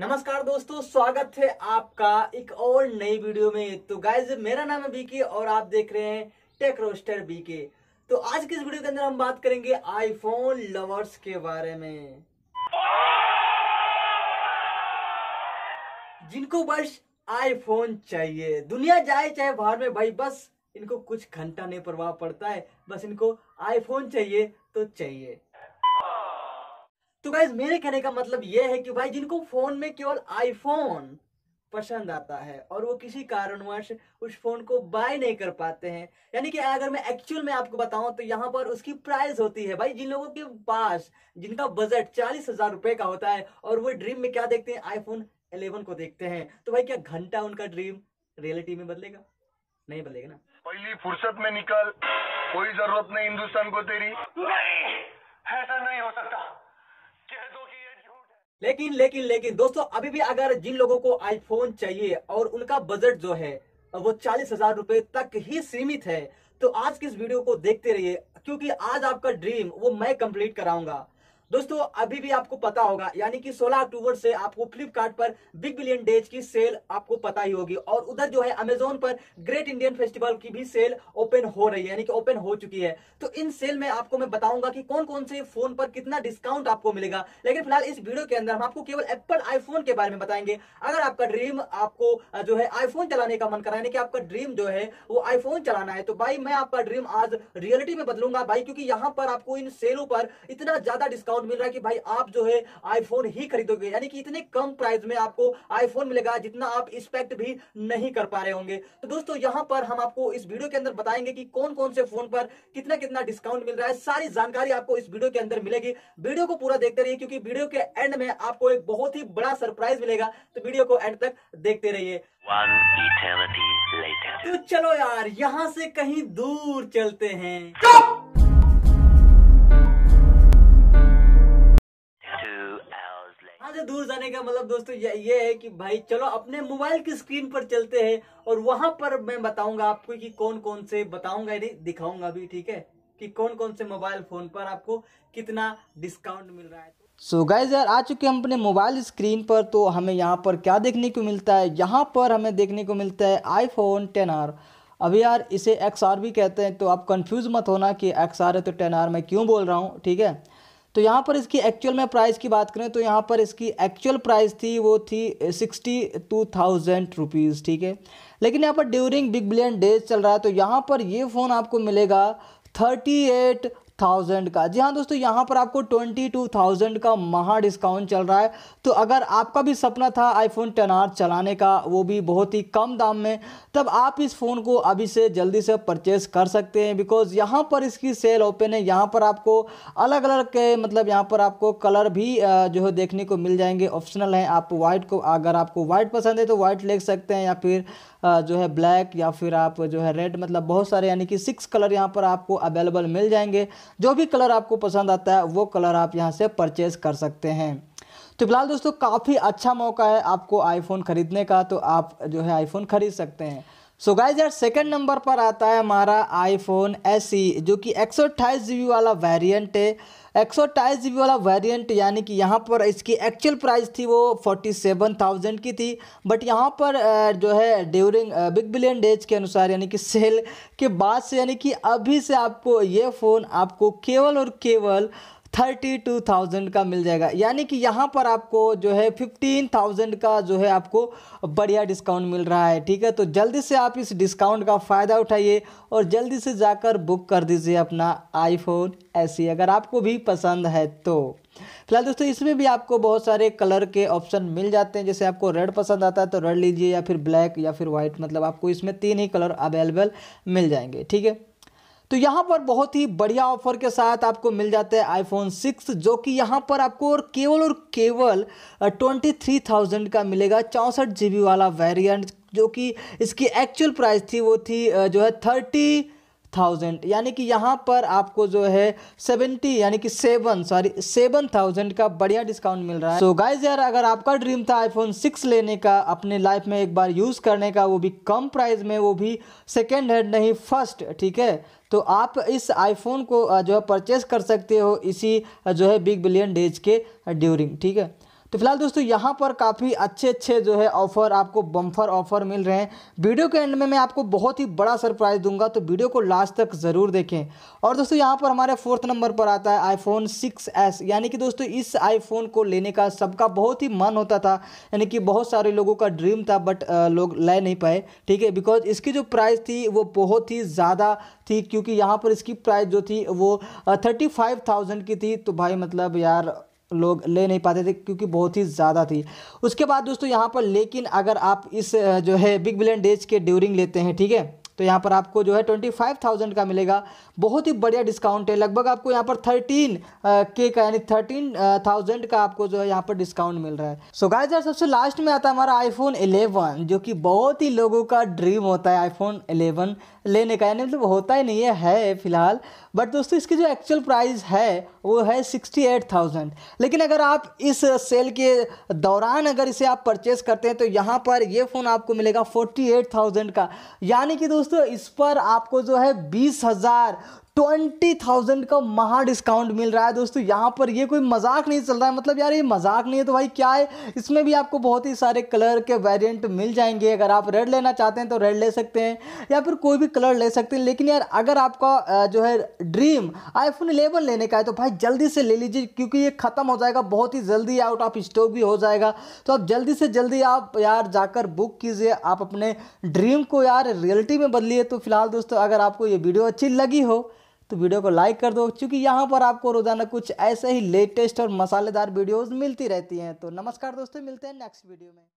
नमस्कार दोस्तों स्वागत है आपका एक और नई वीडियो में तो गाइज मेरा नाम है बीके और आप देख रहे हैं टेक रोस्टर बीके तो आज के इस वीडियो के अंदर हम बात करेंगे आईफोन लवर्स के बारे में जिनको बस आईफोन चाहिए दुनिया जाए चाहे बाहर में भाई बस इनको कुछ घंटा नहीं प्रभाव पड़ता है बस इनको आईफोन चाहिए तो चाहिए तो गाइज मेरे कहने का मतलब यह है कि भाई जिनको फोन में केवल आईफोन पसंद आता है और वो किसी कारणवश उस फोन को बाय नहीं कर पाते हैं यानी कि अगर मैं एक्चुअल में आपको बताऊं तो यहाँ पर उसकी प्राइस होती है भाई जिन लोगों के पास जिनका बजट चालीस हजार रुपए का होता है और वो ड्रीम में क्या देखते हैं आईफोन इलेवन को देखते हैं तो भाई क्या घंटा उनका ड्रीम रियलिटी में बदलेगा नहीं बदलेगा ना पहली फुर्सत में निकल कोई जरूरत नहीं हिंदुस्तान को तेरी नहीं ऐसा नहीं हो सकता लेकिन लेकिन लेकिन दोस्तों अभी भी अगर जिन लोगों को आईफोन चाहिए और उनका बजट जो है वो चालीस हजार रुपए तक ही सीमित है तो आज की इस वीडियो को देखते रहिए क्योंकि आज आपका ड्रीम वो मैं कंप्लीट कराऊंगा दोस्तों अभी भी आपको पता होगा यानी कि 16 अक्टूबर से आपको फ्लिपकार्ट पर बिग बिलियन डेज की सेल आपको पता ही होगी और उधर जो है अमेजोन पर ग्रेट इंडियन फेस्टिवल की भी सेल ओपन हो रही है यानी कि ओपन हो चुकी है तो इन सेल में आपको मैं बताऊंगा कि कौन कौन से फोन पर कितना डिस्काउंट आपको मिलेगा लेकिन फिलहाल इस वीडियो के अंदर हम आपको केवल एप्पल आईफोन के बारे में बताएंगे अगर आपका ड्रीम आपको जो है आईफोन चलाने का मन करा यानी कि आपका ड्रीम जो है वो आईफोन चलाना है तो भाई मैं आपका ड्रीम आज रियलिटी में बदलूंगा भाई क्योंकि यहाँ पर आपको इन सेलों पर इतना ज्यादा डिस्काउंट डिस्काउंट मिल रहा है कि भाई आप जो है आईफोन ही खरीदोगे यानी कि इतने कम प्राइस में आपको आईफोन मिलेगा जितना आप एक्सपेक्ट भी नहीं कर पा रहे होंगे तो दोस्तों यहाँ पर हम आपको इस वीडियो के अंदर बताएंगे कि कौन कौन से फोन पर कितना कितना डिस्काउंट मिल रहा है सारी जानकारी आपको इस वीडियो के अंदर मिलेगी वीडियो को पूरा देखते रहिए क्योंकि वीडियो के एंड में आपको एक बहुत ही बड़ा सरप्राइज मिलेगा तो वीडियो को एंड तक देखते रहिए तो चलो यार यहाँ से कहीं दूर चलते हैं यहाँ से दूर जाने का मतलब दोस्तों ये है कि भाई चलो अपने मोबाइल की स्क्रीन पर चलते हैं और वहां पर मैं बताऊंगा आपको कि कौन कौन से बताऊंगा नहीं दिखाऊंगा भी ठीक है कि कौन कौन से मोबाइल फोन पर आपको कितना डिस्काउंट मिल रहा है सो so गाइज यार आ चुके हैं अपने मोबाइल स्क्रीन पर तो हमें यहाँ पर क्या देखने को मिलता है यहाँ पर हमें देखने को मिलता है आई फोन टेन आर अभी यार इसे एक्स आर भी कहते हैं तो आप कंफ्यूज मत होना कि एक्स आर है तो टेन आर मैं क्यों बोल रहा हूँ ठीक है तो यहाँ पर इसकी एक्चुअल में प्राइस की बात करें तो यहाँ पर इसकी एक्चुअल प्राइस थी वो थी सिक्सटी टू थाउजेंड रुपीज़ ठीक है लेकिन यहाँ पर ड्यूरिंग बिग बिलियन डेज चल रहा है तो यहाँ पर ये फ़ोन आपको मिलेगा थर्टी एट थाउजेंड का जी हाँ दोस्तों यहाँ पर आपको ट्वेंटी टू थाउजेंड का महा डिस्काउंट चल रहा है तो अगर आपका भी सपना था आईफोन टेन आर चलाने का वो भी बहुत ही कम दाम में तब आप इस फ़ोन को अभी से जल्दी से परचेस कर सकते हैं बिकॉज यहाँ पर इसकी सेल ओपन है यहाँ पर आपको अलग अलग के मतलब यहाँ पर आपको कलर भी जो है देखने को मिल जाएंगे ऑप्शनल हैं आप वाइट को अगर आपको वाइट पसंद है तो वाइट ले सकते हैं या फिर जो है ब्लैक या फिर आप जो है रेड मतलब बहुत सारे यानी कि सिक्स कलर यहाँ पर आपको अवेलेबल मिल जाएंगे जो भी कलर आपको पसंद आता है वो कलर आप यहाँ से परचेज़ कर सकते हैं तो फिलहाल दोस्तों काफ़ी अच्छा मौका है आपको आईफोन ख़रीदने का तो आप जो है आईफोन ख़रीद सकते हैं सो गाइज यार सेकंड नंबर पर आता है हमारा आईफोन एस e, जो कि एक सौ वाला वेरिएंट है एक सौ वाला वेरिएंट यानी कि यहाँ पर इसकी एक्चुअल प्राइस थी वो 47,000 सेवन थाउजेंड की थी बट यहाँ पर जो है ड्यूरिंग बिग बिलियन डेज के अनुसार यानी कि सेल के बाद से यानी कि अभी से आपको ये फ़ोन आपको केवल और केवल थर्टी टू थाउजेंड का मिल जाएगा यानी कि यहाँ पर आपको जो है फिफ्टीन थाउजेंड का जो है आपको बढ़िया डिस्काउंट मिल रहा है ठीक है तो जल्दी से आप इस डिस्काउंट का फ़ायदा उठाइए और जल्दी से जाकर बुक कर दीजिए अपना आईफोन ऐसी e। अगर आपको भी पसंद है तो फिलहाल दोस्तों इसमें भी आपको बहुत सारे कलर के ऑप्शन मिल जाते हैं जैसे आपको रेड पसंद आता है तो रेड लीजिए या फिर ब्लैक या फिर वाइट मतलब आपको इसमें तीन ही कलर अवेलेबल मिल जाएंगे ठीक है तो यहाँ पर बहुत ही बढ़िया ऑफर के साथ आपको मिल जाता है आईफोन सिक्स जो कि यहाँ पर आपको और केवल और केवल ट्वेंटी थ्री थाउजेंड का मिलेगा चौंसठ जी वाला वेरियंट जो कि इसकी एक्चुअल प्राइस थी वो थी जो है थर्टी थाउजेंड यानी कि यहाँ पर आपको जो है सेवेंटी यानी कि सेवन सॉरी सेवन थाउजेंड का बढ़िया डिस्काउंट मिल रहा है सो so गाइज यार अगर आपका ड्रीम था आईफोन सिक्स लेने का अपने लाइफ में एक बार यूज़ करने का वो भी कम प्राइस में वो भी सेकेंड हैंड नहीं फर्स्ट ठीक है तो आप इस आईफोन को जो है परचेस कर सकते हो इसी जो है बिग बिलियन डेज के ड्यूरिंग ठीक है तो फिलहाल दोस्तों यहाँ पर काफ़ी अच्छे अच्छे जो है ऑफर आपको बम्फर ऑफर मिल रहे हैं वीडियो के एंड में मैं आपको बहुत ही बड़ा सरप्राइज़ दूंगा तो वीडियो को लास्ट तक ज़रूर देखें और दोस्तों यहाँ पर हमारे फोर्थ नंबर पर आता है आईफोन सिक्स एस यानी कि दोस्तों इस आईफोन को लेने का सबका बहुत ही मन होता था यानी कि बहुत सारे लोगों का ड्रीम था बट लोग ले नहीं पाए ठीक है बिकॉज इसकी जो प्राइस थी वो बहुत ही ज़्यादा थी क्योंकि यहाँ पर इसकी प्राइस जो थी वो थर्टी फाइव थाउजेंड की थी तो भाई मतलब यार लोग ले नहीं पाते थे क्योंकि बहुत ही ज़्यादा थी उसके बाद दोस्तों यहाँ पर लेकिन अगर आप इस जो है बिग बिलियन डेज के ड्यूरिंग लेते हैं ठीक है तो यहाँ पर आपको जो है ट्वेंटी फाइव थाउजेंड का मिलेगा बहुत ही बढ़िया डिस्काउंट है लगभग आपको यहाँ पर थर्टीन के का यानी थर्टीन थाउजेंड का आपको जो है यहाँ पर डिस्काउंट मिल रहा है सो so गाइस यार सबसे लास्ट में आता है हमारा आईफोन 11 जो कि बहुत ही लोगों का ड्रीम होता है आईफोन 11 लेने का यानी मतलब होता ही नहीं है है फिलहाल बट दोस्तों इसकी जो एक्चुअल प्राइस है वो है सिक्सटी एट थाउजेंड लेकिन अगर आप इस सेल के दौरान अगर इसे आप परचेस करते हैं तो यहाँ पर ये फ़ोन आपको मिलेगा फोर्टी एट थाउजेंड का यानी कि दोस्तों इस पर आपको जो है बीस हज़ार ट्वेंटी थाउजेंड का महा डिस्काउंट मिल रहा है दोस्तों यहाँ पर ये कोई मजाक नहीं चल रहा है मतलब यार ये मजाक नहीं है तो भाई क्या है इसमें भी आपको बहुत ही सारे कलर के वेरिएंट मिल जाएंगे अगर आप रेड लेना चाहते हैं तो रेड ले सकते हैं या फिर कोई भी कलर ले सकते हैं लेकिन यार अगर आपका जो है ड्रीम आईफोन इलेवन लेने का है तो भाई जल्दी से ले लीजिए क्योंकि ये ख़त्म हो जाएगा बहुत ही जल्दी आउट ऑफ स्टॉक भी हो जाएगा तो आप जल्दी से जल्दी आप यार जाकर बुक कीजिए आप अपने ड्रीम को यार रियलिटी में बदलिए तो फिलहाल दोस्तों अगर आपको ये वीडियो अच्छी लगी हो तो वीडियो को लाइक कर दो क्योंकि यहाँ पर आपको रोज़ाना कुछ ऐसे ही लेटेस्ट और मसालेदार वीडियोज़ मिलती रहती हैं तो नमस्कार दोस्तों मिलते हैं नेक्स्ट वीडियो में